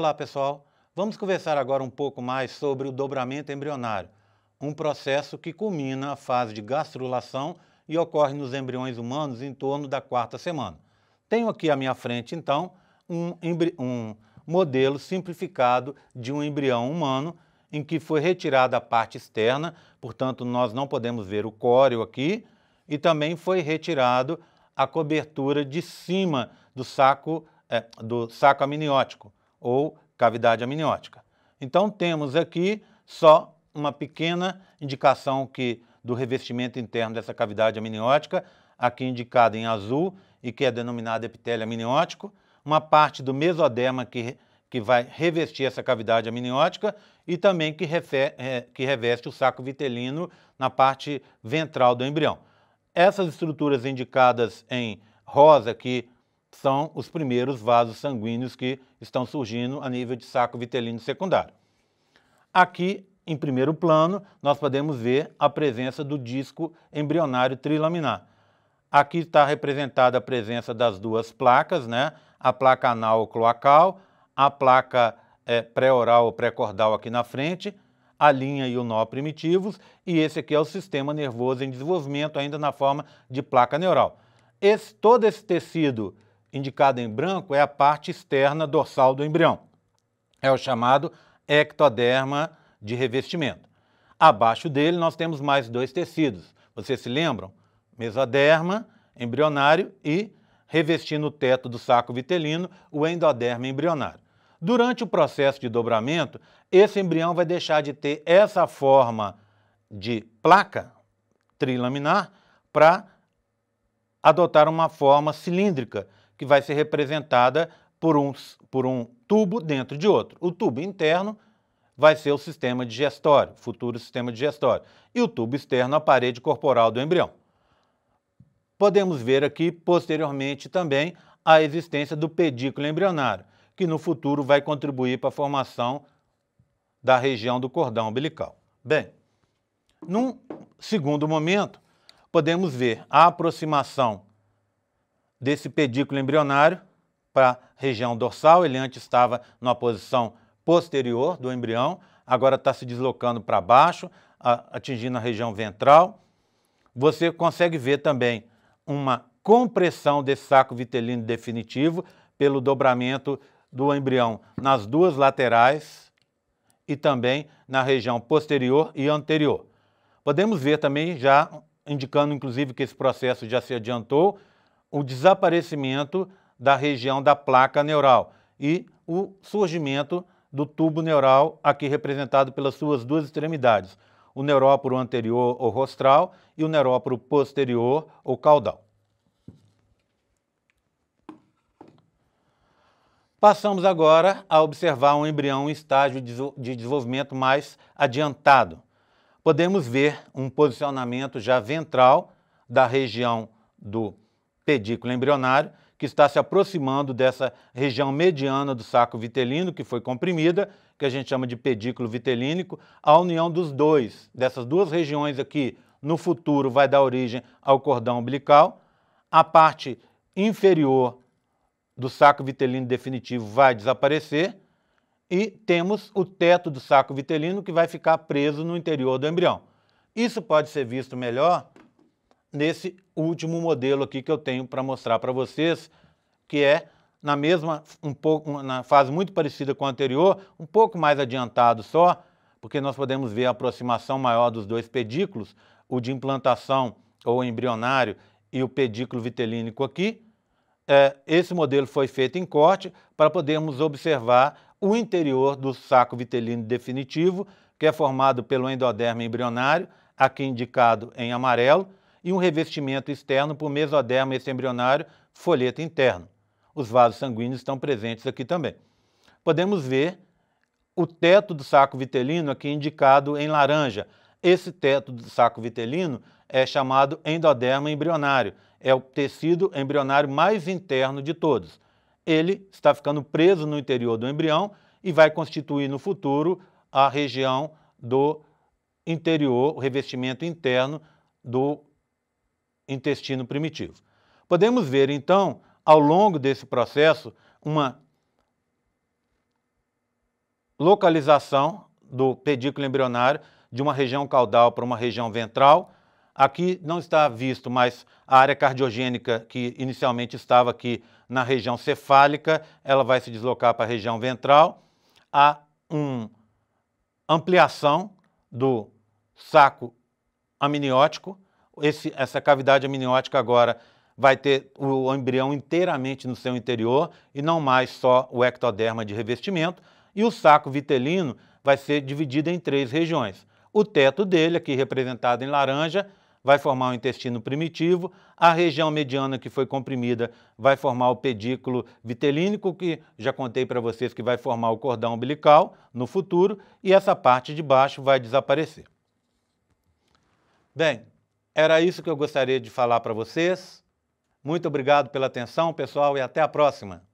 Olá, pessoal. Vamos conversar agora um pouco mais sobre o dobramento embrionário, um processo que culmina a fase de gastrulação e ocorre nos embriões humanos em torno da quarta semana. Tenho aqui à minha frente, então, um, um modelo simplificado de um embrião humano em que foi retirada a parte externa, portanto, nós não podemos ver o córeo aqui, e também foi retirado a cobertura de cima do saco, é, do saco amniótico ou cavidade amniótica. Então temos aqui só uma pequena indicação que do revestimento interno dessa cavidade amniótica, aqui indicada em azul e que é denominada epitélio amniótico, uma parte do mesoderma que, que vai revestir essa cavidade amniótica e também que, refer, é, que reveste o saco vitelino na parte ventral do embrião. Essas estruturas indicadas em rosa aqui são os primeiros vasos sanguíneos que estão surgindo a nível de saco vitelino secundário. Aqui, em primeiro plano, nós podemos ver a presença do disco embrionário trilaminar. Aqui está representada a presença das duas placas, né? a placa anal cloacal, a placa é, pré-oral ou pré-cordal aqui na frente, a linha e o nó primitivos, e esse aqui é o sistema nervoso em desenvolvimento, ainda na forma de placa neural. Esse, todo esse tecido indicada em branco é a parte externa dorsal do embrião. É o chamado ectoderma de revestimento. Abaixo dele nós temos mais dois tecidos. Vocês se lembram? Mesoderma embrionário e, revestindo o teto do saco vitelino, o endoderma embrionário. Durante o processo de dobramento, esse embrião vai deixar de ter essa forma de placa trilaminar para adotar uma forma cilíndrica, que vai ser representada por um, por um tubo dentro de outro. O tubo interno vai ser o sistema digestório, futuro sistema digestório, e o tubo externo, a parede corporal do embrião. Podemos ver aqui, posteriormente, também a existência do pedículo embrionário, que no futuro vai contribuir para a formação da região do cordão umbilical. Bem, num segundo momento, podemos ver a aproximação desse pedículo embrionário para a região dorsal. Ele antes estava numa posição posterior do embrião, agora está se deslocando para baixo, atingindo a região ventral. Você consegue ver também uma compressão desse saco vitelino definitivo pelo dobramento do embrião nas duas laterais e também na região posterior e anterior. Podemos ver também, já indicando inclusive que esse processo já se adiantou, o desaparecimento da região da placa neural e o surgimento do tubo neural, aqui representado pelas suas duas extremidades, o neuróporo anterior ou rostral e o neuróporo posterior ou caudal. Passamos agora a observar um embrião em estágio de desenvolvimento mais adiantado. Podemos ver um posicionamento já ventral da região do pedículo embrionário, que está se aproximando dessa região mediana do saco vitelino, que foi comprimida, que a gente chama de pedículo vitelínico, a união dos dois, dessas duas regiões aqui, no futuro vai dar origem ao cordão umbilical. A parte inferior do saco vitelino definitivo vai desaparecer e temos o teto do saco vitelino que vai ficar preso no interior do embrião. Isso pode ser visto melhor nesse último modelo aqui que eu tenho para mostrar para vocês, que é na mesma um pouco na fase muito parecida com a anterior, um pouco mais adiantado só, porque nós podemos ver a aproximação maior dos dois pedículos, o de implantação ou embrionário e o pedículo vitelínico aqui. É, esse modelo foi feito em corte para podermos observar o interior do saco vitelino definitivo, que é formado pelo endoderma embrionário, aqui indicado em amarelo, e um revestimento externo por mesoderma embrionário folheto interno. Os vasos sanguíneos estão presentes aqui também. Podemos ver o teto do saco vitelino aqui indicado em laranja. Esse teto do saco vitelino é chamado endoderma embrionário. É o tecido embrionário mais interno de todos. Ele está ficando preso no interior do embrião e vai constituir no futuro a região do interior, o revestimento interno do intestino primitivo. Podemos ver, então, ao longo desse processo, uma localização do pedículo embrionário de uma região caudal para uma região ventral. Aqui não está visto mais a área cardiogênica que inicialmente estava aqui na região cefálica, ela vai se deslocar para a região ventral. Há uma ampliação do saco amniótico, esse, essa cavidade amniótica agora vai ter o embrião inteiramente no seu interior e não mais só o ectoderma de revestimento, e o saco vitelino vai ser dividido em três regiões. O teto dele, aqui representado em laranja, vai formar o intestino primitivo, a região mediana que foi comprimida vai formar o pedículo vitelínico, que já contei para vocês que vai formar o cordão umbilical no futuro, e essa parte de baixo vai desaparecer. Bem, era isso que eu gostaria de falar para vocês. Muito obrigado pela atenção, pessoal, e até a próxima.